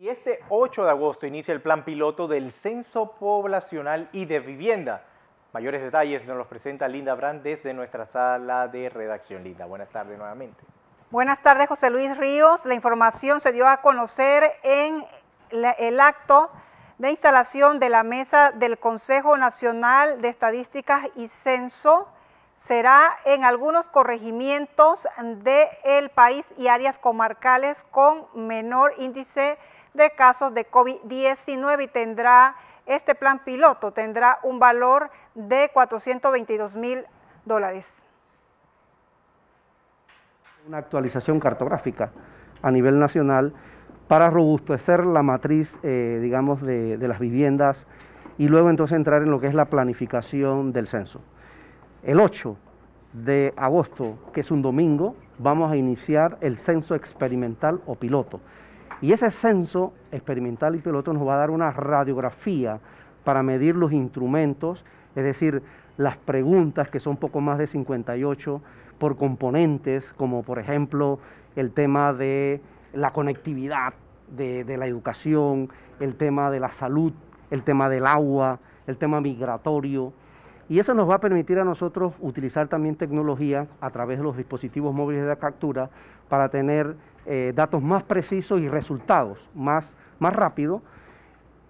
Y este 8 de agosto inicia el plan piloto del Censo Poblacional y de Vivienda. Mayores detalles nos los presenta Linda Brand desde nuestra sala de redacción. Linda, buenas tardes nuevamente. Buenas tardes, José Luis Ríos. La información se dio a conocer en el acto de instalación de la mesa del Consejo Nacional de Estadísticas y Censo. Será en algunos corregimientos del país y áreas comarcales con menor índice de casos de COVID-19 y tendrá, este plan piloto tendrá un valor de 422 mil dólares. Una actualización cartográfica a nivel nacional para robustecer la matriz, eh, digamos, de, de las viviendas y luego entonces entrar en lo que es la planificación del censo. El 8 de agosto, que es un domingo, vamos a iniciar el censo experimental o piloto. Y ese censo experimental y piloto nos va a dar una radiografía para medir los instrumentos, es decir, las preguntas que son poco más de 58 por componentes, como por ejemplo el tema de la conectividad, de, de la educación, el tema de la salud, el tema del agua, el tema migratorio. Y eso nos va a permitir a nosotros utilizar también tecnología a través de los dispositivos móviles de captura para tener eh, datos más precisos y resultados más, más rápido.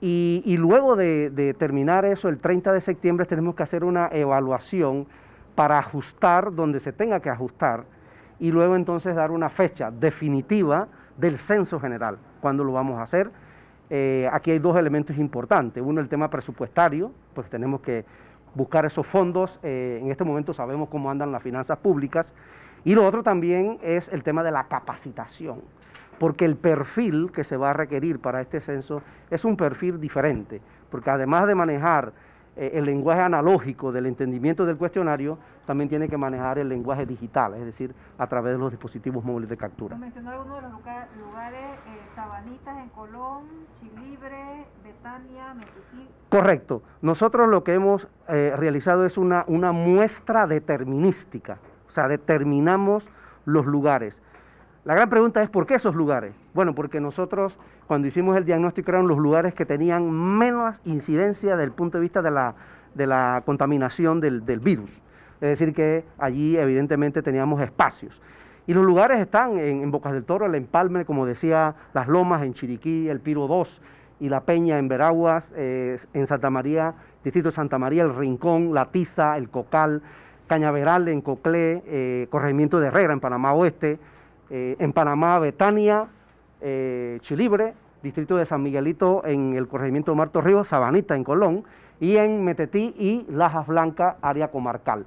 Y, luego de, terminar eso, el 30 de septiembre tenemos que hacer una evaluación para ajustar donde se tenga que ajustar y luego entonces dar una fecha definitiva del censo general, cuando lo vamos a hacer. Eh, aquí hay dos elementos importantes. Uno, el tema presupuestario, pues tenemos que buscar esos fondos. Eh, en este momento sabemos cómo andan las finanzas públicas. Y lo otro también es el tema de la capacitación, porque el perfil que se va a requerir para este censo es un perfil diferente, porque además de manejar eh, el lenguaje analógico del entendimiento del cuestionario, también tiene que manejar el lenguaje digital, es decir, a través de los dispositivos móviles de captura. Mencionó algunos de los lugares, eh, Sabanitas en Colón, Chilibre, Betania, Correcto. Nosotros lo que hemos eh, realizado es una, una muestra determinística, o sea, determinamos los lugares. La gran pregunta es, ¿por qué esos lugares? Bueno, porque nosotros cuando hicimos el diagnóstico eran los lugares que tenían menos incidencia desde el punto de vista de la, contaminación del, virus. Es decir, que allí evidentemente teníamos espacios. Y los lugares están en, Bocas del Toro, el Empalme, como decía, Las Lomas, en Chiriquí, el Piro 2 y La Peña, en Veraguas, eh, en Santa María, Distrito de Santa María, el Rincón, La Tiza, el Cocal, Cañaveral, en Coclé, eh, Corregimiento de Herrera, en Panamá Oeste, eh, en Panamá, Betania, eh, Chilibre, distrito de San Miguelito en el corregimiento de Marto Río, Sabanita en Colón, y en Metetí y Lajas Blanca, área comarcal.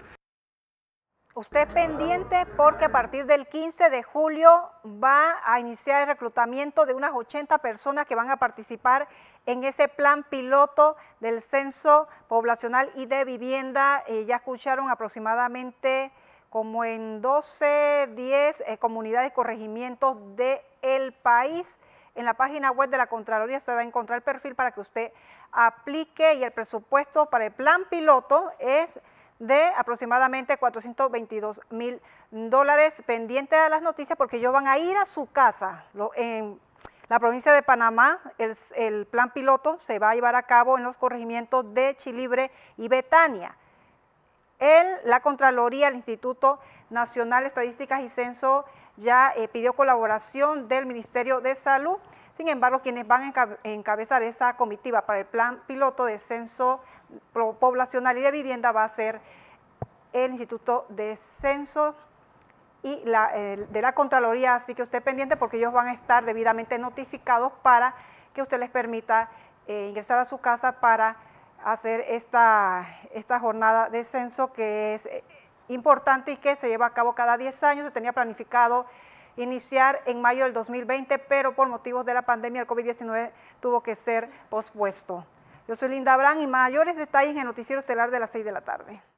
Usted pendiente porque a partir del 15 de julio va a iniciar el reclutamiento de unas 80 personas que van a participar en ese plan piloto del Censo Poblacional y de Vivienda. Eh, ya escucharon aproximadamente como en 12, 10 eh, comunidades y corregimientos del país. En la página web de la Contraloría usted va a encontrar el perfil para que usted aplique y el presupuesto para el plan piloto es de aproximadamente 422 mil dólares pendiente de las noticias porque ellos van a ir a su casa. en la provincia de Panamá, el plan piloto se va a llevar a cabo en los corregimientos de Chilibre y Betania. El, la Contraloría, el Instituto Nacional de Estadísticas y Censo ya eh, pidió colaboración del Ministerio de Salud. Sin embargo, quienes van a encabezar esa comitiva para el plan piloto de censo poblacional y de vivienda va a ser el Instituto de Censo y de la Contraloría, así que usted pendiente porque ellos van a estar debidamente notificados para que usted les permita eh, ingresar a su casa para hacer esta, jornada de censo que es eh, importante y que se lleva a cabo cada 10 años. Se tenía planificado iniciar en mayo del 2020, pero por motivos de la pandemia el COVID-19 tuvo que ser pospuesto. Yo soy Linda Abraham y mayores detalles en el noticiero estelar de las 6 de la tarde.